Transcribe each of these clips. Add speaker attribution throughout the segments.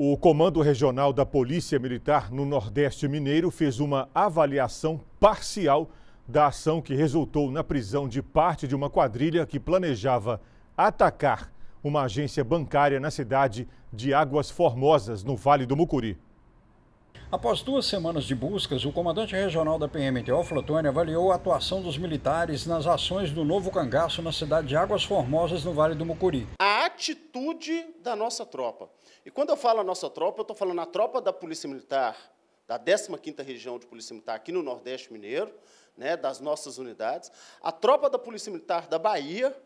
Speaker 1: O Comando Regional da Polícia Militar no Nordeste Mineiro fez uma avaliação parcial da ação que resultou na prisão de parte de uma quadrilha que planejava atacar uma agência bancária na cidade de Águas Formosas, no Vale do Mucuri. Após duas semanas de buscas, o comandante regional da PM, Teófilo Antônio, avaliou a atuação dos militares nas ações do novo cangaço na cidade de Águas Formosas, no Vale do Mucuri.
Speaker 2: A atitude da nossa tropa. E quando eu falo a nossa tropa, eu estou falando a tropa da Polícia Militar, da 15ª Região de Polícia Militar aqui no Nordeste Mineiro, né, das nossas unidades, a tropa da Polícia Militar da Bahia,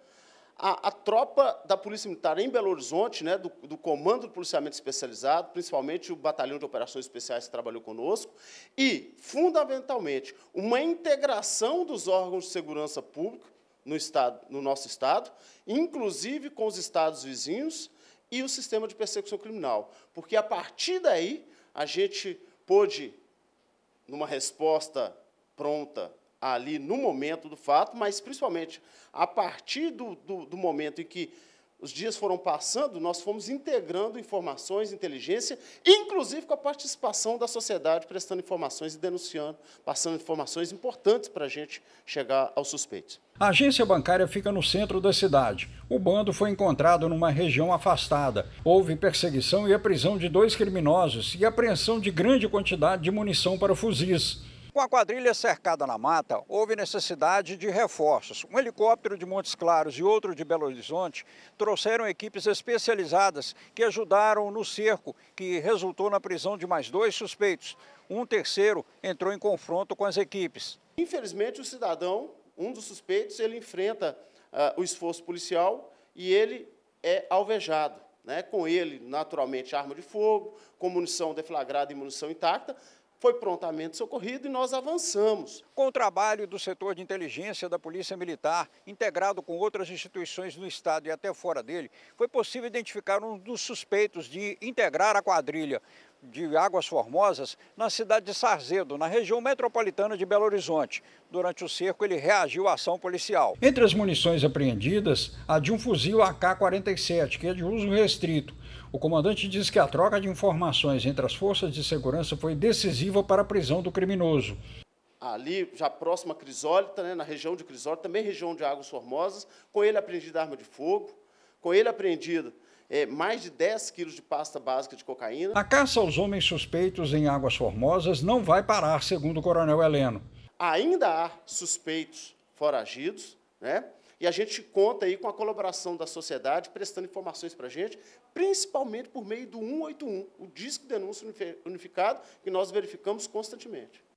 Speaker 2: a, a tropa da Polícia Militar em Belo Horizonte, né, do, do, Comando do Policiamento Especializado, principalmente o Batalhão de Operações Especiais que trabalhou conosco, e, fundamentalmente, uma integração dos órgãos de segurança pública no, estado, no nosso Estado, inclusive com os Estados vizinhos e o sistema de persecução criminal. Porque, a partir daí, a gente pôde, numa resposta pronta ali no momento do fato, mas, principalmente, a partir do, do, do momento em que os dias foram passando, nós fomos integrando informações, inteligência, inclusive com a participação da sociedade, prestando informações e denunciando, passando informações importantes para a gente chegar aos suspeitos.
Speaker 1: A agência bancária fica no centro da cidade. O bando foi encontrado numa região afastada. Houve perseguição e a prisão de dois criminosos e apreensão de grande quantidade de munição para fuzis. Com a quadrilha cercada na mata, houve necessidade de reforços. Um helicóptero de Montes Claros e outro de Belo Horizonte trouxeram equipes especializadas que ajudaram no cerco, que resultou na prisão de mais dois suspeitos. Um terceiro entrou em confronto
Speaker 2: com as equipes. Infelizmente, o cidadão, um dos suspeitos, ele enfrenta uh, o esforço policial e ele é alvejado. Né? Com ele, naturalmente, arma de fogo, com munição deflagrada e munição intacta, foi prontamente socorrido e nós avançamos. Com o trabalho do setor de inteligência da Polícia Militar, integrado com outras
Speaker 1: instituições do Estado e até fora dele, foi possível identificar um dos suspeitos de integrar a quadrilha de Águas Formosas na cidade de Sarzedo, na região metropolitana de Belo Horizonte. Durante o cerco, ele reagiu à ação policial. Entre as munições apreendidas, a de um fuzil AK-47, que é de uso restrito. O comandante diz que a troca de informações entre as forças de segurança foi decisiva para a prisão do criminoso.
Speaker 2: Ali, já próximo a Crisólita, né, na região de Crisólita, também região de Águas Formosas, com ele apreendida arma de fogo, com ele apreendido é, mais de 10 quilos de pasta básica de cocaína. A caça
Speaker 1: aos homens suspeitos em Águas Formosas não vai parar, segundo o coronel Heleno.
Speaker 2: Ainda há suspeitos foragidos, né? E a gente conta aí com a colaboração da sociedade, prestando informações para a gente, principalmente por meio do 181, o disco Denúncia Unificado, que nós verificamos constantemente.